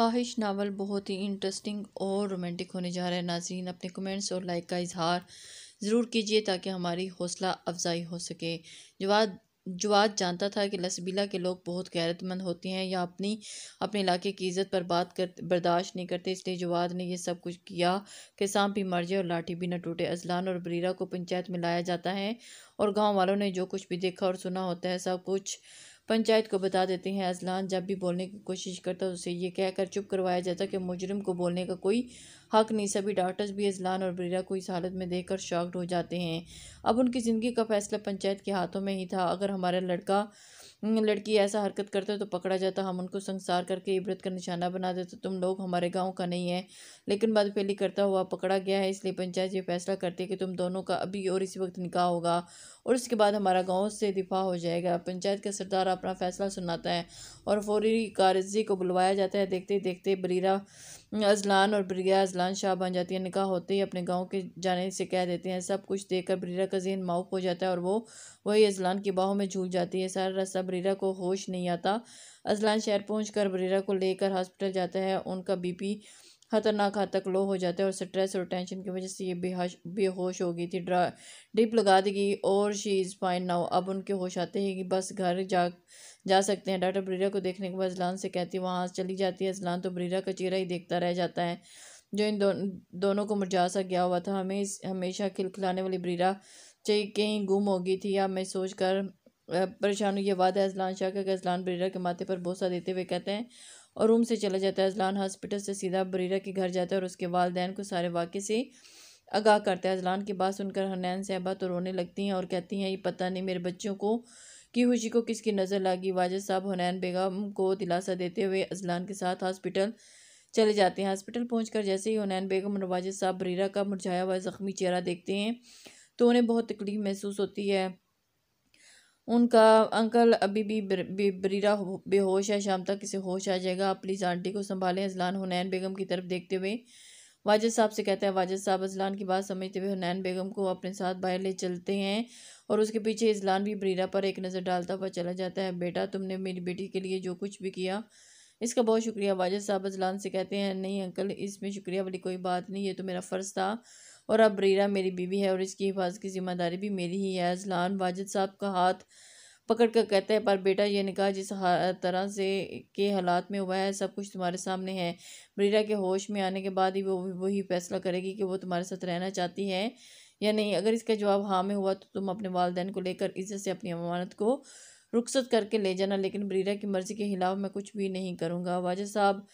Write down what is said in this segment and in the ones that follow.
ख्वाहिश नावल बहुत ही इंटरेस्टिंग और रोमांटिक होने जा रहा है नाजरीन अपने कमेंट्स और लाइक का इजहार ज़रूर कीजिए ताकि हमारी हौसला अफजाई हो सके जवाब जवाद जानता था कि लसबीला के लोग बहुत गैरतमंद होते हैं या अपनी अपने इलाके की इज़्ज़त पर बात कर बर्दाश्त नहीं करते इसलिए जवाद ने यह सब कुछ किया कि सांप भी मर जाए और लाठी भी न टूटे अजलान और बरीरा को पंचायत में लाया जाता है और गांव वालों ने जो कुछ भी देखा और सुना होता है सब कुछ पंचायत को बता देते हैं अजलान जब भी बोलने की कोशिश करता है उसे यह कहकर चुप करवाया जाता कि मुजरिम को बोलने का कोई हक नहीं सभी डॉक्टर्स भी अजलान और ब्रीरा को इस हालत में देखकर शॉक्ड हो जाते हैं अब उनकी ज़िंदगी का फैसला पंचायत के हाथों में ही था अगर हमारा लड़का हम्म, लड़की ऐसा हरकत करते तो पकड़ा जाता हम उनको संसार करके इबरत का निशाना बना देते तुम लोग हमारे गाँव का नहीं है लेकिन बाद बदफेली करता हुआ पकड़ा गया है इसलिए पंचायत ये फैसला करती है कि तुम दोनों का अभी और इसी वक्त निकाह होगा और उसके बाद हमारा गाँव से दिफा हो जाएगा पंचायत का सरदार अपना फैसला सुनाता है और फौरी कारजी को बुलवाया जाता है देखते देखते बरीरा अजलान और ब्रिया अजलान शाह बन जाती है निकाह होते ही अपने गाँव के जाने से कह देते हैं सब कुछ देखकर ब्रीरा का जहन माउफ हो जाता है और वो वही अजलान की बाहों में झूल जाती है सारा रास्ता ब्रीरा को होश नहीं आता अजलान शहर पहुँच कर को लेकर हॉस्पिटल जाता है उनका बीपी खतरनाक हद तक लो हो जाता है और स्ट्रेस और टेंशन की वजह से ये बेहश बेहोश हो गई थी ड्रा डिप लगा दी गई और शी इज़ फाइन नाउ अब उनके होश आते हैं कि बस घर जा जा सकते हैं डॉक्टर बरीरा को देखने के बाद अजलान से कहती है वहाँ चली जाती है अजलान तो बरीरा का चेहरा ही देखता रह जाता है जो इन दो, दोनों को मुरझा सा गया हुआ था हमें इस हमेशा खिलखिलाने वाली बरीरा चाहिए कहीं गुम हो गई थी या मैं सोच कर परेशान हुई बात वादा अजलान शाह का अजलान बरीरा के माथे पर बोसा देते हुए कहते हैं और रूम से चला जाता है अजलान हॉस्पिटल से सीधा बरीरा के घर जाता है और उसके वालदेन को सारे वाक़े से आगाह करता है अजलान की बात सुनकर हनैन साहबा तो रोने लगती हैं और कहती हैं ये पता नहीं मेरे बच्चों को की खुशी को किसकी नज़र लगी वाजद साहब हुनैन बेगम को दिलासा देते हुए अजलान के साथ हॉस्पिटल चले जाते हैं हॉस्पिटल पहुंचकर जैसे ही हुनैन बेगम और वाजद साहब बरीरा का मुरझाया हुआ ज़ख्मी चेहरा देखते हैं तो उन्हें बहुत तकलीफ महसूस होती है उनका अंकल अभी भी बरीरा बेहोश है शाम तक इसे होश आ जाएगा आप प्लीज़ आंटी को संभालें अजलान हुनैन बेगम की तरफ देखते हुए वाजिद साहब से कहता है वाजिद साहब अजलान की बात समझते हुए हुनैन बेगम को अपने साथ बाहर ले चलते हैं और उसके पीछे अजलान भी बरीरा पर एक नज़र डालता हुआ चला जाता है बेटा तुमने मेरी बेटी के लिए जो कुछ भी किया इसका बहुत शुक्रिया वाजिद साहब अजलान से कहते हैं नहीं अंकल इसमें शुक्रिया वाली कोई बात नहीं ये तो मेरा फ़र्ज़ था और अब रीरा मेरी बीवी है और इसकी हिफाजत की जिम्मेदारी भी मेरी ही है अजलान वाजिद साहब का हाथ पकड़ कर कहते हैं पर बेटा ये निकाह जिस तरह से के हालात में हुआ है सब कुछ तुम्हारे सामने है मरीरा के होश में आने के बाद ही वो वही फैसला करेगी कि वो तुम्हारे साथ रहना चाहती है या नहीं अगर इसका जवाब हाँ में हुआ तो तुम अपने वालदेन को लेकर इज्जत से अपनी अमानत को रुखसत करके ले जाना लेकिन बरीरा की मर्ज़ी के खिलाफ मैं कुछ भी नहीं करूँगा वाजह साहब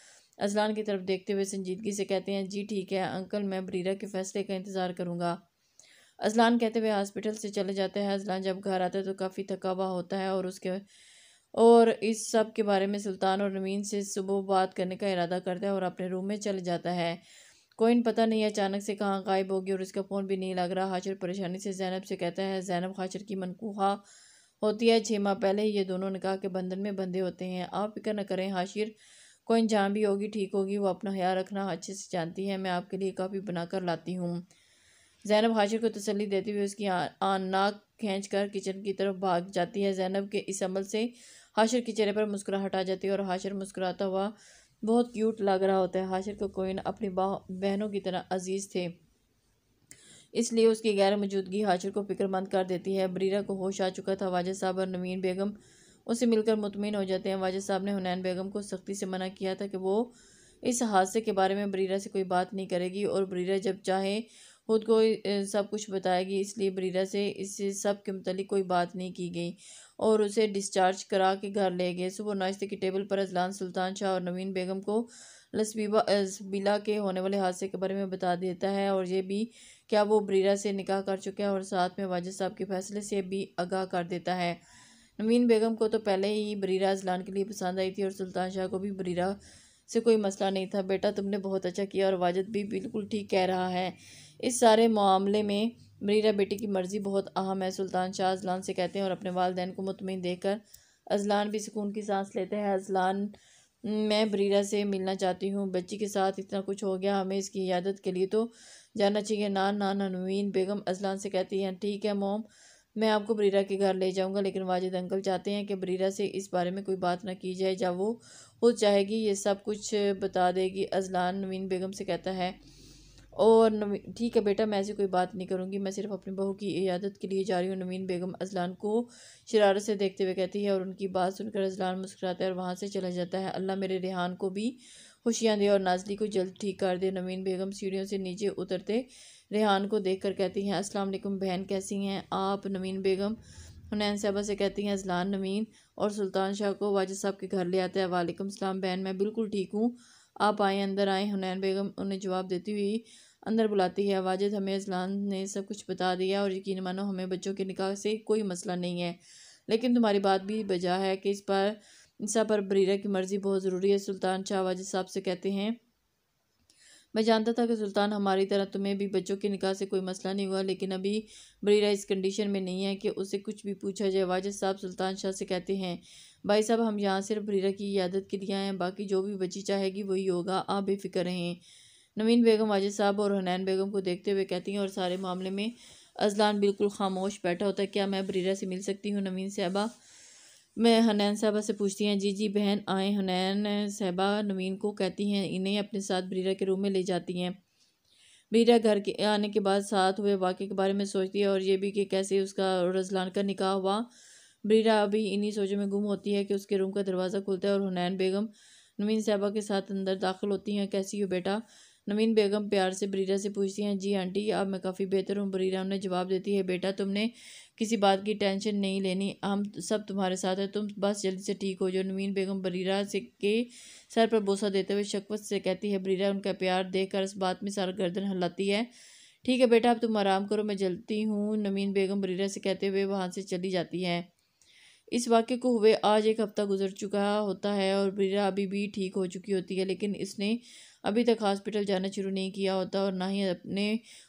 अजलान की तरफ देखते हुए संजीदगी से कहते हैं जी ठीक है अंकल मैं बरीरा के फैसले का इंतज़ार करूँगा अजलान कहते हुए हॉस्पिटल से चले जाते हैं अजलान जब घर आता है तो काफ़ी थकावा होता है और उसके और इस सब के बारे में सुल्तान और नवीन से सुबह बात करने का इरादा करता है और अपने रूम में चले जाता है कोइन पता नहीं अचानक से कहाँ गायब होगी और उसका फ़ोन भी नहीं लग रहा हाजिर परेशानी से जैनब से कहता है जैनब हाजिर की मनकूहा होती है छः माह पहले ही ये दोनों निकाह के बंधन में बंधे होते हैं आप फिक्र न करें हाशिर कोई जहाँ भी होगी ठीक होगी वो अपना ख्याल रखना अच्छे से जानती है मैं आपके लिए काफ़ी बना कर लाती हूँ जैनब हाशिर को तसली देते हुए उसकी आ नाक खींच कर किचन की तरफ भाग जाती है जैनब के इस अमल से हाशिर के चेहरे पर मुस्कुराहट आ जाती है और हाशिर मुस्कुराता हुआ बहुत क्यूट लग रहा होता है हाशिर को कोइन अपनी बहनों की तरह अजीज़ थे इसलिए उसकी गैर मौजूदगी हाशिर को फिक्रमंद कर देती है बरीरा को होश आ चुका था वाजह साहब और नवीन बेगम उसे मिलकर मुतमिन हो जाते हैं वाजिद साहब ने हुनैन बेगम को सख्ती से मना किया था कि वो इस हादसे के बारे में बरीरा से कोई बात नहीं करेगी और बरीरा जब चाहे खुद को सब कुछ बताएगी इसलिए बरीरा से इस सब के मतलब कोई बात नहीं की गई और उसे डिस्चार्ज करा के घर ले गए सुबह नाश्ते की टेबल पर अजलान सुल्तान शाह और नवीन बेगम को लसबीबा लसबीला के होने वाले हादसे के बारे में बता देता है और ये भी क्या वो बरीरा से निकाह कर चुके हैं और साथ में वाजिद साहब के फैसले से भी आगाह कर देता है नवीन बेगम को तो पहले ही बरीरा अजलान के लिए पसंद आई थी और सुल्तान शाह को भी बरीरा से कोई मसला नहीं था बेटा तुमने बहुत अच्छा किया और वाजद भी बिल्कुल ठीक कह रहा है इस सारे मामले में बरीरा बेटी की मर्ज़ी बहुत अहम है सुल्तान शाह अजलान से कहते हैं और अपने वालदेन को मुतमिन देकर अजलान भी सुकून की सांस लेते हैं अजलान मैं बरीरा से मिलना चाहती हूँ बच्ची के साथ इतना कुछ हो गया हमें इसकी यादत के लिए तो जाना चाहिए नान नान नवीन बेगम अजलान से कहती हैं ठीक है मोम मैं आपको बरीरा के घर ले जाऊंगा लेकिन वाजिद अंकल चाहते हैं कि बरीरा से इस बारे में कोई बात ना की जाए जब वो खुद चाहेगी ये सब कुछ बता देगी अजलान नवीन बेगम से कहता है और ठीक है बेटा मैं ऐसी कोई बात नहीं करूँगी मैं सिर्फ अपनी बहू की इजादत के लिए जा रही हूँ नवीन बेगम अजलान को शरारत से देखते हुए कहती है और उनकी बात सुनकर अजलान मुस्कुराता है और वहाँ से चला जाता है अल्लाह मेरे रिहान को भी खुशियाँ दे और नाजली को जल्द ठीक कर दे नवीन बेगम सीढ़ियों से नीचे उतरते रेहान को देख कर कहती हैं अस्सलाम वालेकुम बहन कैसी हैं आप नवीन बेगम हुनैन साहबा से कहती हैं अजलान नवीन और सुल्तान शाह को वाजिद साहब के घर ले आता है वालेकुम सलाम बहन मैं बिल्कुल ठीक हूँ आप आएँ अंदर आएँ हुनैन बेगम उन्हें जवाब देती हुई अंदर बुलाती है वाजिद हमें अजलान ने सब कुछ बता दिया और यकीन मानो हमें बच्चों के निकाह से कोई मसला नहीं है लेकिन तुम्हारी बात भी बजा है कि इस पर इंसा पर बरीरा की मर्ज़ी बहुत ज़रूरी है सुल्तान शाह वाजिद साहब से कहते हैं मैं जानता था कि सुल्तान हमारी तरह तुम्हें भी बच्चों के निकाह से कोई मसला नहीं हुआ लेकिन अभी बरीरा इस कंडीशन में नहीं है कि उसे कुछ भी पूछा जाए वाजद साहब सुल्तान शाह से कहते हैं भाई साहब हम यहाँ सिर्फ बरीरा की यादत के लिए आए हैं बाकी जो भी बच्ची चाहेगी वही होगा आप बेफिक्र रहें नवीन बेगम वाजद साहब और हनैन बेगम को देखते हुए कहती हैं और सारे मामले में अजलान बिल्कुल खामोश बैठा होता है क्या मैं बरीरा से मिल सकती हूँ नवीन साहबा मैं हनैन साहबा से पूछती हैं जी जी बहन आए हनैन साहबा नवीन को कहती हैं इन्हें अपने साथ ब्रीरा के रूम में ले जाती हैं ब्रीरा घर के आने के बाद साथ हुए वाक्य के बारे में सोचती है और ये भी कि कैसे उसका रजलान का निकाह हुआ ब्रीरा अभी इन्हीं सोचों में गुम होती है कि उसके रूम का दरवाज़ा खुलता है और हुनैन बेगम नवीन साहबा के साथ अंदर दाखिल होती हैं कैसी हो बेटा नवीन बेगम प्यार से बरीरा से पूछती हैं जी आंटी अब मैं काफ़ी बेहतर हूँ बरीरा उन्हें जवाब देती है बेटा तुमने किसी बात की टेंशन नहीं लेनी हम सब तुम्हारे साथ है तुम बस जल्दी से ठीक हो जाओ नवीन बेगम बरीरा से के सर पर बोसा देते हुए शक्वत से कहती है बरीरा उनका प्यार देख इस बात में सारा गर्दन हिलाती है ठीक है बेटा अब तुम आराम करो मैं जलती हूँ नवीन बेगम बरीरा से कहते हुए वहाँ से चली जाती है इस वाक्य को हुए आज एक हफ्ता गुजर चुका होता है और बीरा अभी भी ठीक हो चुकी होती है लेकिन इसने अभी तक हॉस्पिटल जाना शुरू नहीं किया होता और ना ही अपने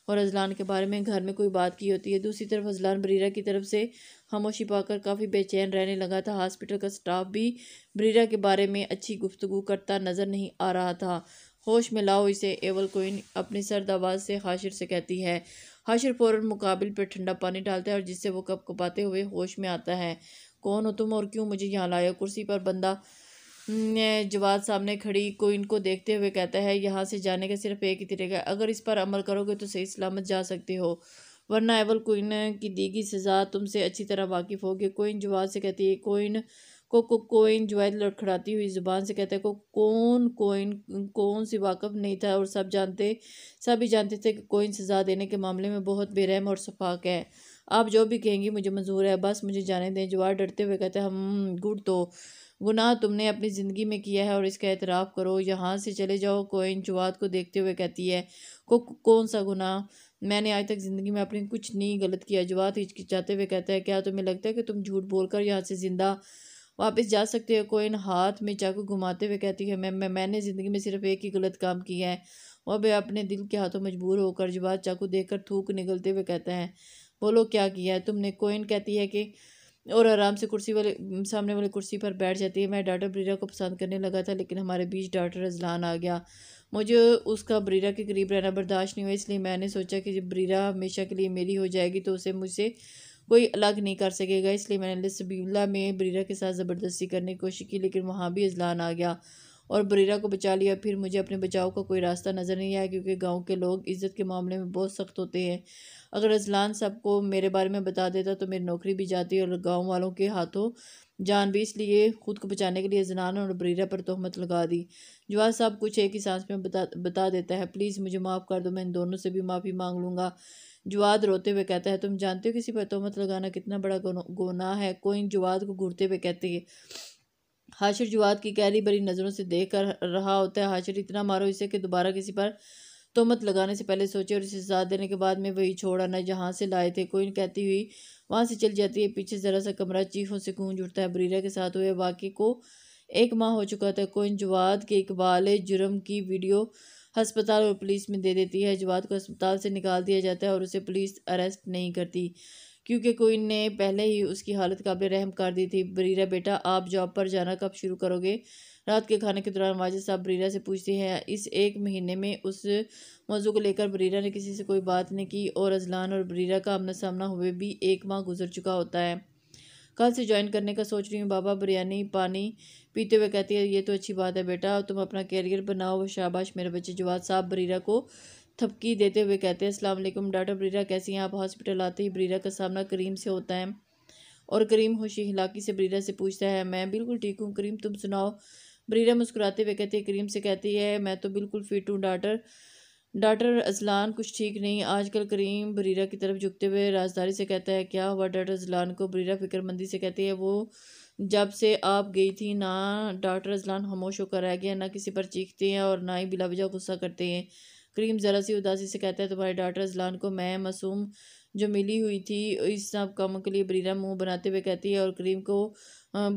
और अजलान के बारे में घर में कोई बात की होती है दूसरी तरफ अजलान बरीरा की तरफ से खामोशी पाकर काफ़ी बेचैन रहने लगा था हॉस्पिटल का स्टाफ भी बरीरा के बारे में अच्छी गुफ्तु करता नज़र नहीं आ रहा था होश में लाओ इसे एवल कोइन अपनी सर्द आवाज़ से हाशिर से कहती है हाशिर फ़ौर मुकाबिल पर ठंडा पानी डालता है और जिससे वो कप कपाते हुए होश में आता है कौन हो तुम और क्यों मुझे यहाँ लाया कुर्सी पर बंदा जवाद सामने खड़ी को इनको देखते हुए कहता है यहाँ से जाने का सिर्फ एक ही तरीका अगर इस पर अमल करोगे तो सही सलामत जा सकते हो वरना एवल कोइन की दीगी सज़ा तुमसे अच्छी तरह वाकिफ होगी कोइन जवाद से कहती है कोइन को को कोइन जवाद लड़खड़ाती हुई ज़ुबान से कहता है को कौन कोइन कौन सी वाकफ नहीं था और सब जानते सभी जानते थे कि कोइन सज़ा देने के मामले में बहुत बेरहम और शफाक है आप जो भी कहेंगी मुझे मंजूर है बस मुझे जाने दें जवाब डरते हुए कहते हम गुड तो गुनाह तुमने अपनी ज़िंदगी में किया है और इसका एतराफ़ करो यहाँ से चले जाओ इन जवाद को देखते हुए कहती है को कौन सा गुनाह मैंने आज तक ज़िंदगी में अपनी कुछ नहीं गलत किया जवाब हिचकिचाते हुए कहता है क्या तुम्हें लगता है कि तुम झूठ बोलकर यहाँ से ज़िंदा वापस जा सकते हो कोइन हाथ में चाकू घुमाते हुए कहती है मैं, मैं मैंने ज़िंदगी में सिर्फ एक ही गलत काम किया है वह भी अपने दिल के हाथों मजबूर होकर जवाब चाकू कर थूक निकलते हुए कहता है बोलो क्या किया है तुमने कोइन कहती है कि और आराम से कुर्सी वाले सामने वाली कुर्सी पर बैठ जाती है मैं डाटर ब्रीरा को पसंद करने लगा था लेकिन हमारे बीच डाटर अजलान आ गया मुझे उसका ब्रीरा के करीब रहना बर्दाश्त नहीं हुआ इसलिए मैंने सोचा कि जब ब्रीरा हमेशा के लिए मेरी हो जाएगी तो उसे मुझसे कोई अलग नहीं कर सकेगा इसलिए मैंने लसबीला में ब्रीरा के साथ ज़बरदस्ती करने की कोशिश की लेकिन वहाँ भी अजलान आ गया और बरीरा को बचा लिया फिर मुझे अपने बचाव का कोई रास्ता नज़र नहीं आया क्योंकि गाँव के लोग इज़्ज़त के मामले में बहुत सख्त होते हैं अगर अजलान साहब को मेरे बारे में बता देता तो मेरी नौकरी भी जाती और गाँव वालों के हाथों जान भी इसलिए खुद को बचाने के लिए जनान और बरीरा पर तोहमत लगा दी जवाब साहब कुछ एक ही सांस में बता बता देता है प्लीज़ मुझे माफ़ कर दो मैं इन दोनों से भी माफ़ी मांग लूँगा जुआद रोते हुए कहता है तुम जानते हो किसी पर तोहमत लगाना कितना बड़ा गुनाह है कोई जुआद को घूरते हुए कहती है हाशिर जुआत की गहरी भरी नज़रों से देख कर रहा होता है हाशिर इतना मारो इसे कि दोबारा किसी पर तोमत लगाने से पहले सोचे और इसे साथ देने के बाद में वही छोड़ा आना जहाँ से लाए थे कोइन कहती हुई वहाँ से चल जाती है पीछे ज़रा सा कमरा चीखों से गूंज उठता है बरीरा के साथ हुए वाक़े को एक माह हो चुका था कोइन जवाद के इकबाल जुर्म की वीडियो हस्पताल और पुलिस में दे देती है जवाद को अस्पताल से निकाल दिया जाता है और उसे पुलिस अरेस्ट नहीं करती क्योंकि कोइन ने पहले ही उसकी हालत काबिल रहम कर दी थी बरीरा बेटा आप जॉब पर जाना कब शुरू करोगे रात के खाने के दौरान वाजिद साहब बरीरा से पूछते हैं इस एक महीने में उस मौजू को लेकर बरीरा ने किसी से कोई बात नहीं की और अजलान और बरीरा का आमना सामना हुए भी एक माह गुजर चुका होता है कल से ज्वाइन करने का सोच रही हूँ बाबा बिरयानी पानी पीते हुए कहती है ये तो अच्छी बात है बेटा तुम अपना कैरियर बनाओ शाबाश मेरे बच्चे जवाद साहब बरीरा को थपकी देते हुए कहते हैं अस्सलाम वालेकुम डॉक्टर ब्रीरा कैसी हैं आप हॉस्पिटल आते ही ब्रीरा का सामना करीम से होता है और करीम होशी हिलाकी से ब्रीरा से पूछता है मैं बिल्कुल ठीक हूँ करीम तुम सुनाओ ब्रीरा मुस्कुराते हुए कहती है करीम से कहती है मैं तो बिल्कुल फिट हूँ डॉक्टर डॉक्टर अजलान कुछ ठीक नहीं आजकल करीम ब्रीरा की तरफ झुकते हुए राजदारी से कहता है क्या हुआ डॉक्टर अजलान को ब्रीरा फिक्रमंदी से कहती है वो जब से आप गई थी ना डॉक्टर अजलान खामोश होकर रह गया ना किसी पर चीखते हैं और ना ही बिलावजा गुस्सा करते हैं करीम ज़रा सी उदासी से कहता है तुम्हारे डॉटर अजलान को मैं मासूम जो मिली हुई थी इस सब काम के लिए बरीरा मुंह बनाते हुए कहती है और करीम को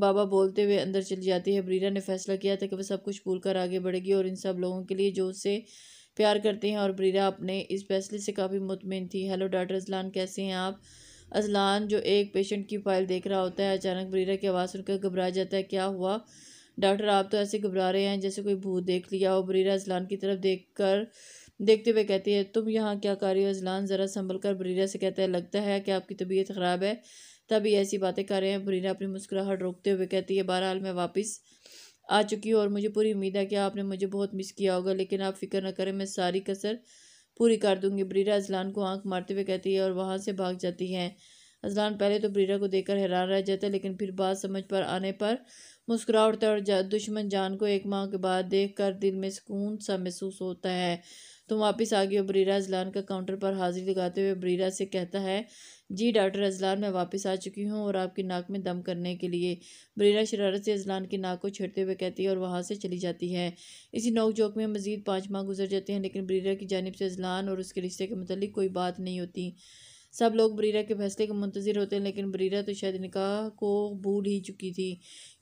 बाबा बोलते हुए अंदर चली जाती है बरीरा ने फैसला किया था कि वह सब कुछ भूल कर आगे बढ़ेगी और इन सब लोगों के लिए जो उससे प्यार करते हैं और बरीरा अपने इस फैसले से काफ़ी मुतमिन थी हेलो डॉक्टर अजलान कैसे हैं आप अजलान जो एक पेशेंट की फाइल देख रहा होता है अचानक बरीरा की आवाज़ सुनकर घबरा जाता है क्या हुआ डॉक्टर आप तो ऐसे घबरा रहे हैं जैसे कोई भूत देख लिया हो बरीरा अजलान की तरफ देख कर देखते हुए कहती है तुम यहाँ क्या कर रही हो अजलान ज़रा संभल कर बरीरा से कहता है लगता है कि आपकी तबीयत ख़राब है तभी ऐसी बातें कर रहे हैं ब्रीरा अपनी मुस्कुराहट रोकते हुए कहती है बहरहाल मैं वापस आ चुकी हूँ और मुझे पूरी उम्मीद है कि आपने मुझे बहुत मिस किया होगा लेकिन आप फिक्र न करें मैं सारी कसर पूरी कर दूँगी बरीरा अजलान को आँख मारते हुए कहती है और वहाँ से भाग जाती हैं अजलान पहले तो बरीरा को देखकर हैरान रह जाता है लेकिन फिर बात समझ पर आने पर मुस्कुरा उठता है और दुश्मन जान को एक माह के बाद देख कर दिल में सुकून सा महसूस होता है तुम वापस आ गए बरीरा अजलान का काउंटर पर हाजिर दिखाते हुए बरीरा से कहता है जी डॉक्टर अजलान मैं वापस आ चुकी हूँ और आपकी नाक में दम करने के लिए बरीरा शरारत से अजलान की नाक को छेड़ते हुए कहती है और वहाँ से चली जाती है इसी नोकझोंक में मज़ीद पाँच माह गुजर जाते हैं लेकिन बरीरा की जानब से अजलान और उसके रिश्ते के मतलब कोई बात नहीं होती सब लोग बरीरा के फैसले के मुंतजर होते हैं लेकिन बरीरा तो शायद निकाह को भूल ही चुकी थी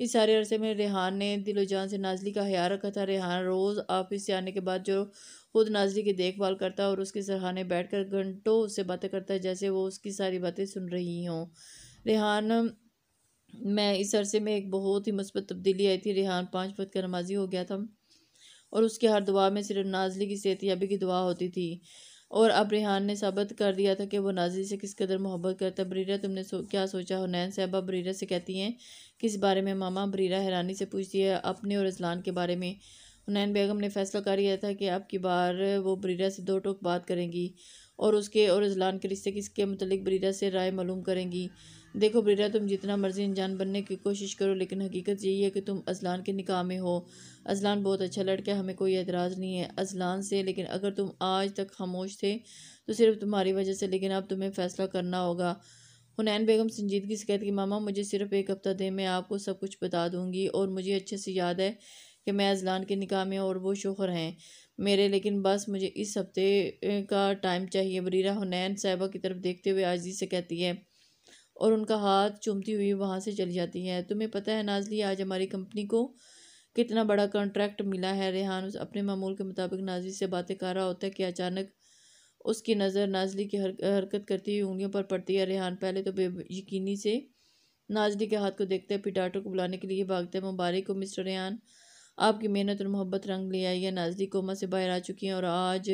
इस सारे अरसे में रेहान ने दिलोजान से नाजली का हया रखा था रेहान रोज़ ऑफिस से आने के बाद जो खुद नाजरी की देखभाल करता है और उसके बैठ बैठकर घंटों उससे बातें करता है जैसे वो उसकी सारी बातें सुन रही हों रेहान मैं इस अरसे में एक बहुत ही मुस्बत तब्दीली आई थी रेहान पाँच वक्त का नमाजी हो गया था और उसकी हर दुआ में सिर्फ नाजली की सेहतियाबी की दुआ होती थी और अब रेहान ने साबित कर दिया था कि वो नाजली से किस कदर मोहब्बत करता है बरीरा तुमने सो, क्या सोचा हुनैन साहबा बरीरा से कहती हैं किस बारे में मामा बरीरा हैरानी से पूछती है अपने और अजलान के बारे में हुनैन बेगम ने फैसला कर लिया था कि अब की बार वो बरीरा से दो टोक बात करेंगी और उसके और अजलान के रिश्ते किसके मतलब बरीरा से राय मालूम करेंगी देखो बरीरा तुम जितना मर्जी इंजान बनने की कोशिश करो लेकिन हकीकत यही है कि तुम अजलान के निकाह में हो अजलान बहुत अच्छा लड़का है हमें कोई एतराज़ नहीं है अजलान से लेकिन अगर तुम आज तक खामोश थे तो सिर्फ तुम्हारी वजह से लेकिन अब तुम्हें फ़ैसला करना होगा हुनैन बेगम संजीदगी से कहती कि मामा मुझे सिर्फ एक हफ़्ता दे मैं आपको सब कुछ बता दूंगी और मुझे अच्छे से याद है कि मैं अजलान के निकाह में और वो शुक्र हैं मेरे लेकिन बस मुझे इस हफ्ते का टाइम चाहिए बरीरा हुनैन साहिबा की तरफ देखते हुए आजी से कहती है और उनका हाथ चूमती हुई वहाँ से चली जाती है तुम्हें पता है नाजली आज हमारी कंपनी को कितना बड़ा कॉन्ट्रैक्ट मिला है रेहान उस अपने मामूल के मुताबिक नाजली से बातें कर रहा होता है कि अचानक उसकी नज़र नाजली की हरकत करती हुई उंगलियों पर पड़ती है रेहान पहले तो बेयकीनी से नाजली के हाथ को देखते हैं फिर को बुलाने के लिए भागते हैं मुबारक को मिस्टर रेहान आपकी मेहनत और मोहब्बत रंग ले आई है नाजदी कोमा से बाहर आ चुकी हैं और आज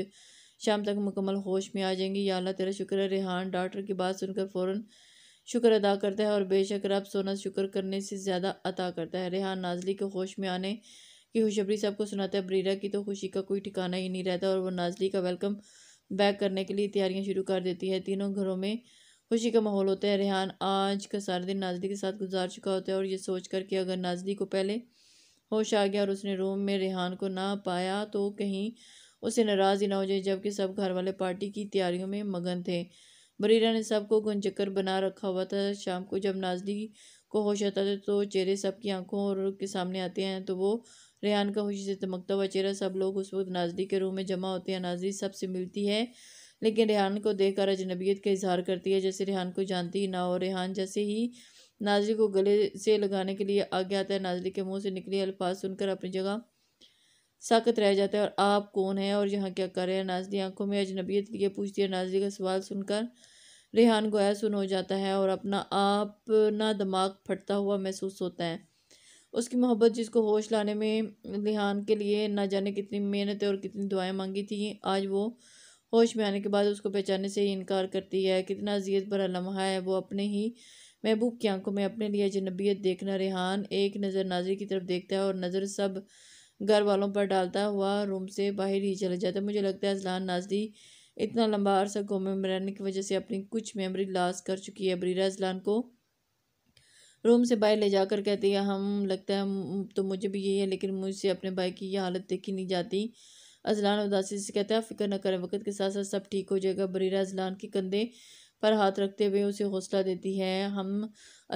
शाम तक मुकम्मल होश में आ जाएंगी या अल्लाह तेरा शुक्र है रेहान डॉक्टर की बात सुनकर फ़ौर शुक्र अदा करता है और बेशक रब सोना शुक्र करने से ज़्यादा अता करता है रेहान नाजली के होश में आने की खुशबरी आपको सुनाता है ब्रीरा की तो खुशी का कोई ठिकाना ही नहीं रहता और वह नाजली का वेलकम बैक करने के लिए तैयारियां शुरू कर देती है तीनों घरों में खुशी का माहौल होता है रेहान आज का सारा दिन नाजली के साथ गुजार चुका होता है और ये सोच कर कि अगर नाजली को पहले होश आ गया और उसने रूम में रेहान को ना पाया तो कहीं उसे नाराज़ ही ना हो जाए जबकि सब घर वाले पार्टी की तैयारियों में मगन थे बरीरा ने सबको गुंजकर बना रखा हुआ था शाम को जब नाजली को होश आता था तो चेहरे सबकी आंखों और के सामने आते हैं तो वो रेहान का खुशी से चमकता हुआ चेहरा सब लोग उस वक्त नाजली के रूम में जमा होते हैं नाजली सबसे मिलती है लेकिन रेहान को देखकर अजनबियत का इजहार करती है जैसे रेहान को जानती ही ना हो रेहान जैसे ही नाजरी को गले से लगाने के लिए आगे आता है नाजरी के मुंह से निकले अल्फाज सुनकर अपनी जगह साकत रह जाता है और आप कौन है और यहाँ क्या कर रहे हैं नाजरी आंखों में अजनबीत लिए पूछती है नाजरी का सवाल सुनकर रेहान गोया सुन हो जाता है और अपना आप ना दिमाग फटता हुआ महसूस होता है उसकी मोहब्बत जिसको होश लाने में रेहान के लिए ना जाने कितनी मेहनत और कितनी दुआएं मांगी थी आज वो होश में आने के बाद उसको पहचानने से ही इनकार करती है कितना अजियत भरा लम्हा है वो अपने ही महबूब की आंखों में अपने लिए अजनबियत देखना रेहान एक नज़र नाजरी की तरफ देखता है और नज़र सब घर वालों पर डालता हुआ रूम से बाहर ही चला जाता है मुझे लगता है अजलान नाजरी इतना लंबा अरसा गोमे में रहने की वजह से अपनी कुछ मेमोरी लॉस कर चुकी है बरीरा अजलान को रूम से बाहर ले जाकर कहती है हम लगता है तो मुझे भी यही है लेकिन मुझसे अपने भाई की यह हालत देखी नहीं जाती अजलान उदासी से कहता है फ़िक्र न करें वक्त के साथ साथ सब ठीक हो जाएगा बरीरा अजलान के कंधे पर हाथ रखते हुए उसे हौसला देती है हम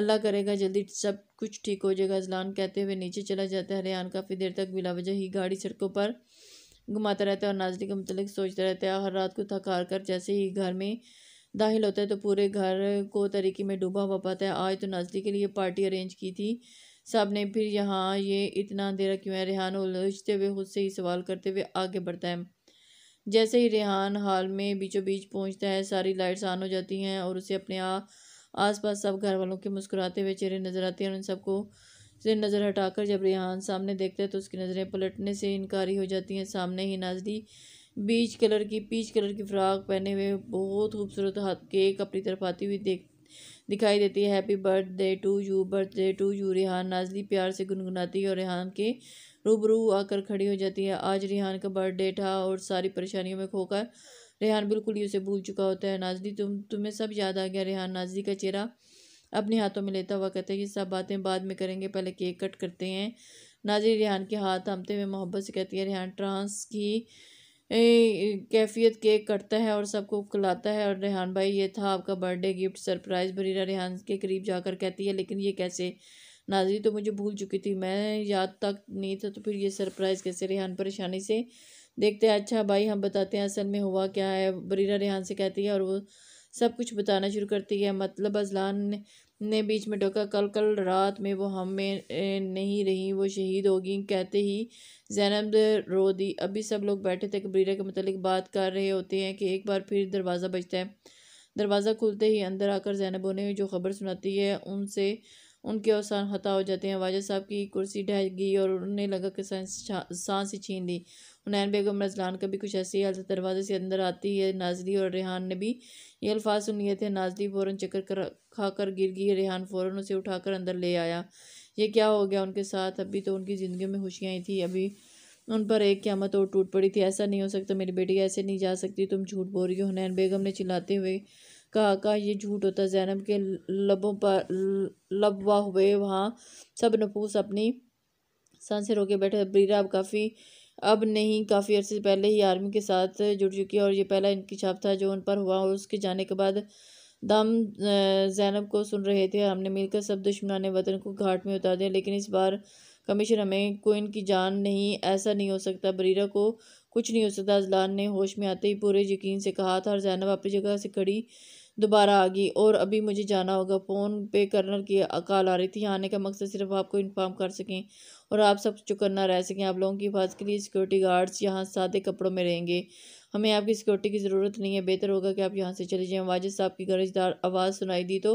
अल्लाह करेगा जल्दी सब कुछ ठीक हो जाएगा अजलान कहते हुए नीचे चला जाता है रेहान काफ़ी देर तक बिला वजह ही गाड़ी सड़कों पर घुमाता रहता है और नाजरी के मतलब सोचता रहता है हर रात को थकार कर जैसे ही घर में दाखिल होता है तो पूरे घर को तरीके में डूबा हुआ पाता है आज तो नाजरी के लिए पार्टी अरेंज की थी सब ने फिर यहाँ ये इतना अंधेरा क्यों है रेहान उलझते हुए खुद से ही सवाल करते हुए आगे बढ़ता है जैसे ही रेहान हाल में बीचों बीच पहुंचता है सारी लाइट्स ऑन हो जाती हैं और उसे अपने आ, आस पास सब घर वालों के मुस्कुराते हुए चेहरे नज़र आते हैं और उन सबको से नज़र हटाकर जब रेहान सामने देखता है तो उसकी नज़रें पलटने से इनकारी हो जाती हैं सामने ही नाजरी बीच कलर की पीच कलर की फ्राक पहने हुए बहुत खूबसूरत हाथ केक अपनी तरफ आती हुई देख दिखाई देती है happy birthday to you birthday to you Rehan Nazli प्यार से गुनगुनाती है और रिहान के रूबरू आकर खड़ी हो जाती है आज रिहान का बर्थडे था और सारी परेशानियों में खोकर रेहान बिल्कुल ही उसे भूल चुका होता है नाजली तुम तुम्हें सब याद आ गया रेहान नाजली का चेहरा अपने हाथों में लेता हुआ कहता है ये सब बातें बाद में करेंगे पहले केक कट करते हैं नाजरी रेहान के हाथ थामते हुए मोहब्बत से कहती है रेहान ट्रांस की कैफियत केक कटता है और सबको खिलाता है और रेहान भाई ये था आपका birthday gift surprise Bareera Rehan के करीब जाकर कहती है लेकिन ये कैसे नाजरी तो मुझे भूल चुकी थी मैं याद तक नहीं था तो फिर ये सरप्राइज़ कैसे रेहान परेशानी से देखते हैं अच्छा भाई हम बताते हैं असल में हुआ क्या है बरीरा रेहान से कहती है और वो सब कुछ बताना शुरू करती है मतलब अजलान ने, ने बीच में टोका कल कल रात में वो हम में नहीं रही वो शहीद होगी कहते ही जैनब रो दी अभी सब लोग बैठे थे कबरीरा के मतलब बात कर रहे होते हैं कि एक बार फिर दरवाज़ा बजता है दरवाज़ा खुलते ही अंदर आकर जैनबों ने जो खबर सुनाती है उनसे उनके अवसान सान हो जाते हैं वाजह साहब की कुर्सी ढह गई और उन्हें लगा कि सांस ही छीन ली हुनैन बेगम रजलान का भी कुछ ऐसी हालत दरवाजे से अंदर आती है नाजली और रेहान ने भी ये अल्फाज सुन लिए थे नाजली फ़ौरन चक्कर कर खा कर गिर गई रेहान फ़ौरन उसे उठाकर अंदर ले आया ये क्या हो गया उनके साथ अभी तो उनकी ज़िंदगी में खुशियाँ ही थी अभी उन पर एक क्यामत और टूट पड़ी थी ऐसा नहीं हो सकता मेरी बेटी ऐसे नहीं जा सकती तुम झूठ बोल रही हो हुनैन बेगम ने चिल्लाते हुए कहा कहा ये झूठ होता जैनब के लबों पर लबवा हुए वहाँ सब नफूस अपनी सांसें रोके बैठे ब्रीरा अब काफ़ी अब नहीं काफ़ी अरसे पहले ही आर्मी के साथ जुड़ चुकी और ये पहला इनकी छाप था जो उन पर हुआ और उसके जाने के बाद दम जैनब को सुन रहे थे हमने मिलकर सब दुश्मनान वतन को घाट में उतार दिया लेकिन इस बार कमीशन हमें कोई इनकी जान नहीं ऐसा नहीं हो सकता बरीरा को कुछ नहीं हो सकता अजलान ने होश में आते ही पूरे यकीन से कहा था और जैनब अपनी जगह से खड़ी दोबारा आ गई और अभी मुझे जाना होगा फ़ोन पे कर्नर की कॉल आ रही थी यहाँ आने का मकसद सिर्फ आपको इन्फॉर्म कर सकें और आप सब चुकन्ना रह सकें आप लोगों की हिफाजत के लिए सिक्योरिटी गार्ड्स यहाँ सादे कपड़ों में रहेंगे हमें आपकी सिक्योरिटी की ज़रूरत नहीं है बेहतर होगा कि आप यहाँ से चले जाएँ वाजिद साहब की गरजदार आवाज़ सुनाई दी तो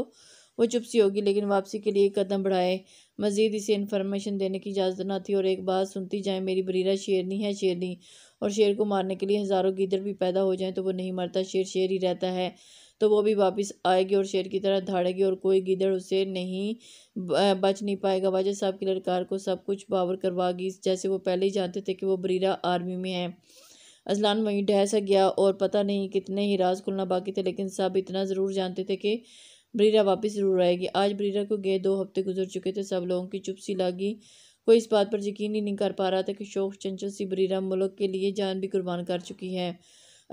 वो चुप सी होगी लेकिन वापसी के लिए कदम बढ़ाए मज़ीद इसे इन्फॉर्मेशन देने की इजाज़त ना थी और एक बात सुनती जाए मेरी बरीरा शेरनी है शेरनी और शेर को मारने के लिए हज़ारों गीदड़ भी पैदा हो जाएँ तो वो नहीं मरता शेर शेर ही रहता है तो वो भी वापस आएगी और शेर की तरह धाड़ेगी और कोई गिदड़ उसे नहीं बच नहीं पाएगा वजह साहब की लड़कार को सब कुछ बावर करवागी जैसे वो पहले ही जानते थे कि वो बरीरा आर्मी में है अजलान वहीं ढह सा गया और पता नहीं कितने ही राज खुलना बाकी थे लेकिन सब इतना ज़रूर जानते थे कि बरीरा वापस ज़रूर आएगी आज बरीरा को गए दो हफ्ते गुजर चुके थे सब लोगों की चुप सी लागी कोई इस बात पर यकीन ही नहीं कर पा रहा था कि शोक चंचल सी बरीरा मुल्क के लिए जान भी कुर्बान कर चुकी है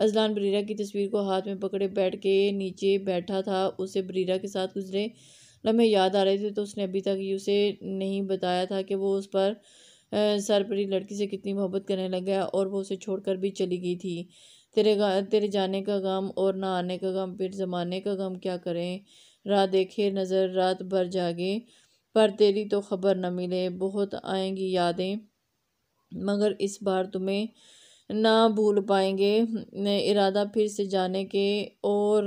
अजलान बरीरा की तस्वीर को हाथ में पकड़े बैठ के नीचे बैठा था उसे बरीरा के साथ गुजरे लम्हे याद आ रहे थे तो उसने अभी तक ये उसे नहीं बताया था कि वो उस पर सरपरी लड़की से कितनी मोहब्बत करने लग गया और वो उसे छोड़कर भी चली गई थी तेरे तेरे जाने का गम और ना आने का गम फिर ज़माने का गम क्या करें राह देखे नज़र रात भर जागे पर तेरी तो खबर न मिले बहुत आएंगी यादें मगर इस बार तुम्हें ना भूल पाएंगे इरादा फिर से जाने के और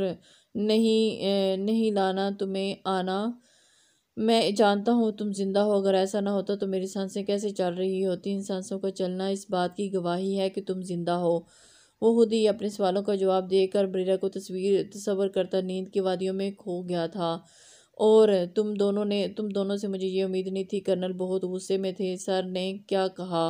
नहीं नहीं लाना तुम्हें आना मैं जानता हूँ तुम जिंदा हो अगर ऐसा ना होता तो मेरी सांसें कैसे चल रही होती इन सांसों का चलना इस बात की गवाही है कि तुम जिंदा हो वो खुद ही अपने सवालों का जवाब देकर ब्रेरा को तस्वीर तस्वर करता नींद की वादियों में खो गया था और तुम दोनों ने तुम दोनों से मुझे ये उम्मीद नहीं थी कर्नल बहुत गुस्से में थे सर ने क्या कहा